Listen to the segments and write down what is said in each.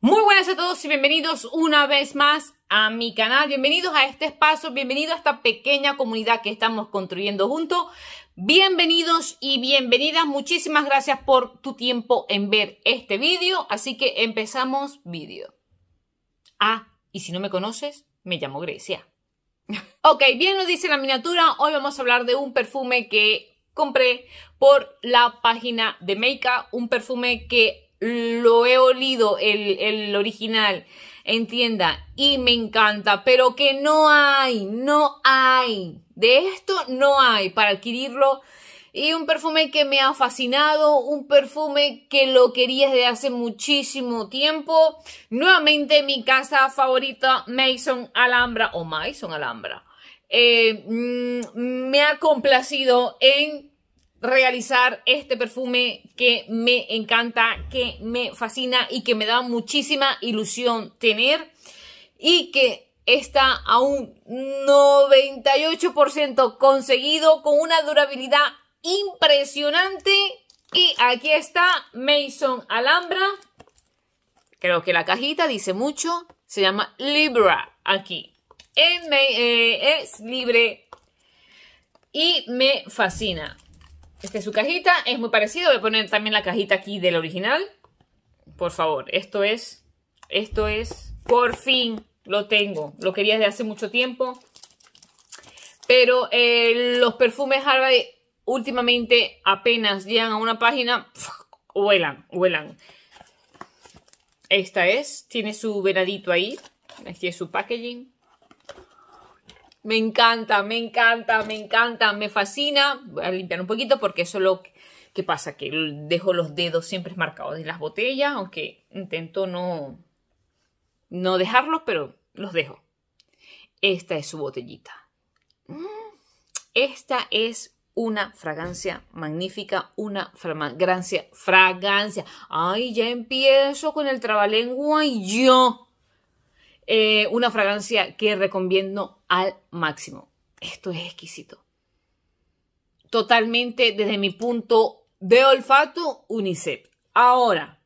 Muy buenas a todos y bienvenidos una vez más a mi canal, bienvenidos a este espacio, bienvenidos a esta pequeña comunidad que estamos construyendo juntos. Bienvenidos y bienvenidas, muchísimas gracias por tu tiempo en ver este vídeo, así que empezamos vídeo. Ah, y si no me conoces, me llamo Grecia. ok, bien nos dice la miniatura, hoy vamos a hablar de un perfume que compré por la página de Makeup. un perfume que lo he olido, el, original, entienda, y me encanta, pero que no hay, no hay, de esto no hay para adquirirlo. Y un perfume que me ha fascinado, un perfume que lo quería desde hace muchísimo tiempo. Nuevamente mi casa favorita, Mason Alhambra o Mason Alhambra. Eh, mm, me ha complacido en realizar este perfume que me encanta, que me fascina y que me da muchísima ilusión tener y que está a un 98% conseguido con una durabilidad impresionante y aquí está Mason Alhambra creo que la cajita dice mucho se llama Libra aquí es eh, libre y me fascina esta es su cajita, es muy parecido. Voy a poner también la cajita aquí del original. Por favor, esto es, esto es, por fin lo tengo. Lo quería desde hace mucho tiempo. Pero eh, los perfumes Harvey últimamente apenas llegan a una página, huelan, huelan. Esta es, tiene su venadito ahí. Aquí es su packaging. Me encanta, me encanta, me encanta, me fascina. Voy a limpiar un poquito porque eso lo que pasa, que dejo los dedos siempre marcados en las botellas, aunque intento no, no dejarlos, pero los dejo. Esta es su botellita. Mm, esta es una fragancia magnífica, una fragancia, fragancia. Ay, ya empiezo con el trabalengua y yo. Eh, una fragancia que recomiendo al máximo. Esto es exquisito. Totalmente desde mi punto de olfato, UNICEF. Ahora,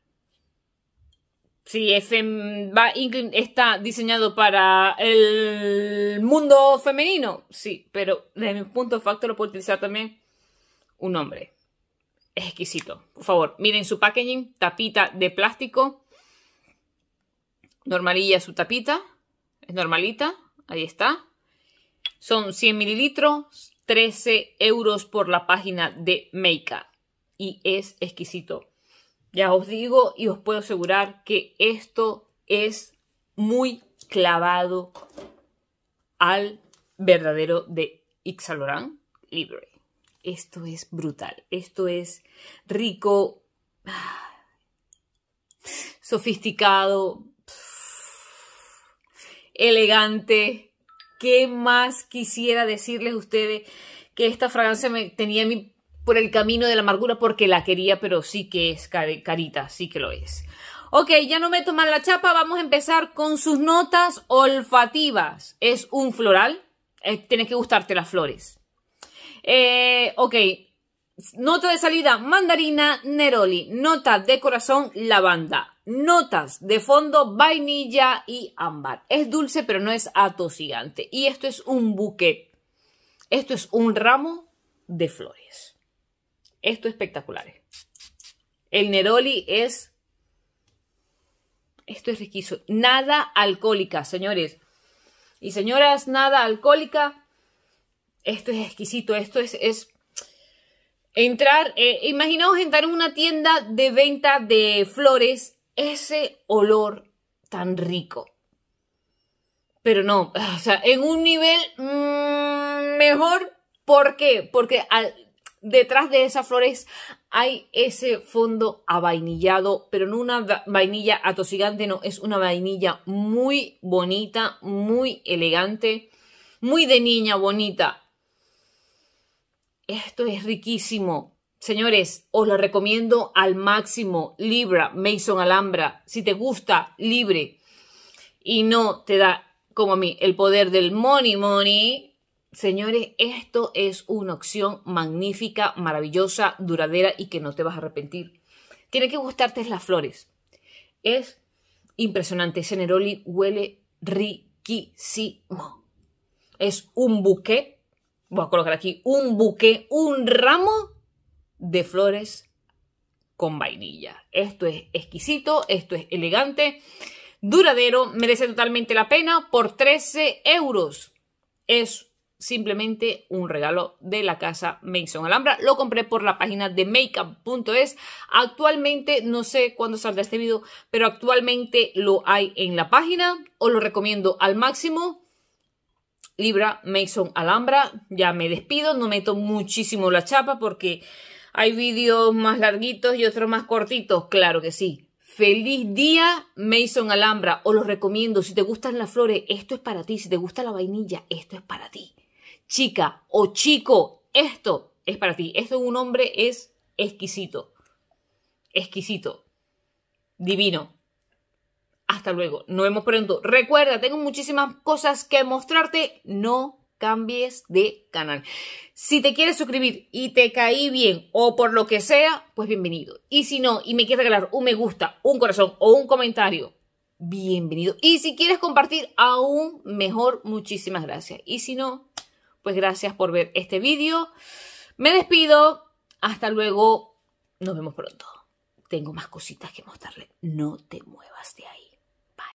si está diseñado para el mundo femenino, sí, pero desde mi punto de olfato lo puede utilizar también un hombre. Es exquisito. Por favor, miren su packaging, tapita de plástico normalilla su tapita, es normalita, ahí está. Son 100 mililitros, 13 euros por la página de Meika y es exquisito. Ya os digo y os puedo asegurar que esto es muy clavado al verdadero de Ixaloran Libre. Esto es brutal, esto es rico, ah, sofisticado, elegante. ¿Qué más quisiera decirles a ustedes? Que esta fragancia me tenía mi, por el camino de la amargura porque la quería, pero sí que es carita, sí que lo es. Ok, ya no me toman la chapa, vamos a empezar con sus notas olfativas. Es un floral, eh, tienes que gustarte las flores. Eh, ok, nota de salida, mandarina, neroli. Nota de corazón, lavanda. Notas de fondo vainilla y ámbar. Es dulce pero no es atosigante. Y esto es un buque. Esto es un ramo de flores. Esto es espectacular. ¿eh? El Neroli es... Esto es riquísimo Nada alcohólica, señores. Y señoras, nada alcohólica. Esto es exquisito. Esto es, entrar, eh, imaginaos entrar en una tienda de venta de flores ese olor tan rico. Pero no, o sea, en un nivel mm, mejor. ¿Por qué? Porque al, detrás de esas flores hay ese fondo avainillado, pero no una vainilla atosigante, no, es una vainilla muy bonita, muy elegante, muy de niña bonita. Esto es riquísimo. Señores, os lo recomiendo al máximo. Libra, Mason Alhambra. Si te gusta, libre. Y no te da, como a mí, el poder del money money. Señores, esto es una opción magnífica, maravillosa, duradera y que no te vas a arrepentir. Tiene que gustarte las flores. Es impresionante. Ese Neroli huele riquísimo. Es un buque. Voy a colocar aquí un buque, un ramo de flores con vainilla. Esto es exquisito, esto es elegante, duradero, merece totalmente la pena por 13 euros. Es simplemente un regalo de la casa Mason Alhambra. Lo compré por la página de makeup.es. Actualmente, no sé cuándo saldrá este video, pero actualmente lo hay en la página. Os lo recomiendo al máximo. Libra Mason Alhambra. Ya me despido, no meto muchísimo la chapa porque hay vídeos más larguitos y otros más cortitos, claro que sí. Feliz día, Mason Alhambra. Os los recomiendo. Si te gustan las flores, esto es para ti. Si te gusta la vainilla, esto es para ti. Chica o chico, esto es para ti. Esto de un hombre es exquisito. Exquisito. Divino. Hasta luego. Nos vemos pronto. Recuerda, tengo muchísimas cosas que mostrarte. No cambies de canal. Si te quieres suscribir y te caí bien o por lo que sea, pues bienvenido. Y si no, y me quieres regalar un me gusta, un corazón o un comentario, bienvenido. Y si quieres compartir, aún mejor, muchísimas gracias. Y si no, pues gracias por ver este vídeo. Me despido. Hasta luego. Nos vemos pronto. Tengo más cositas que mostrarle. No te muevas de ahí.